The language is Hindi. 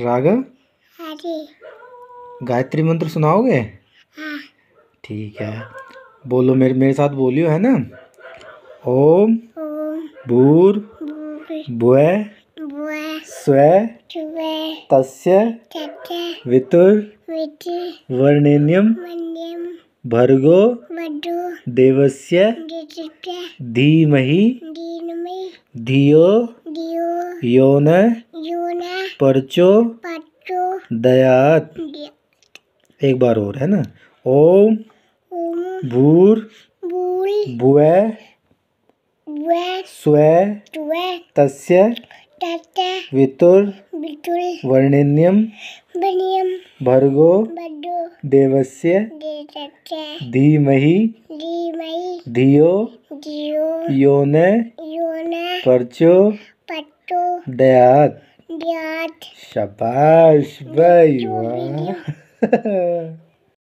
राग हाँ गायत्री मंत्र सुनाओगे हाँ। ठीक है बोलो मेरे मेरे साथ बोलियो है ना ओम भूर बुए स्वे तस्य वितुर वर्णेन्यम भर्गो देवस्य धीमहि धियो योन परचो दयात एक बार और है ना ओम भूर भुवे स्वे तस्य वितुर वर्णिन्यम भर्गो देवस्य धीमहि धियो योने परचो दयात Shabash, bayva.